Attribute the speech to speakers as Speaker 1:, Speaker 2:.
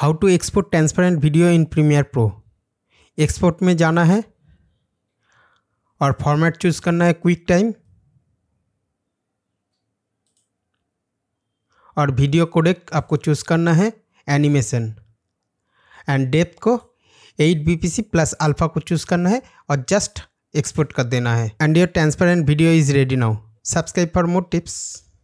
Speaker 1: how to export transparent video in Premiere Pro export में जाना है और फॉर्मेट चूज़ करना है क्विक टाइम और वीडियो कोडेक आपको चूज़ करना है एनिमेशन एंड डेप्थ को 8 सी प्लस अल्फ़ा को चूज़ करना है और जस्ट एक्सपोर्ट कर देना है and your transparent video is ready now subscribe for more tips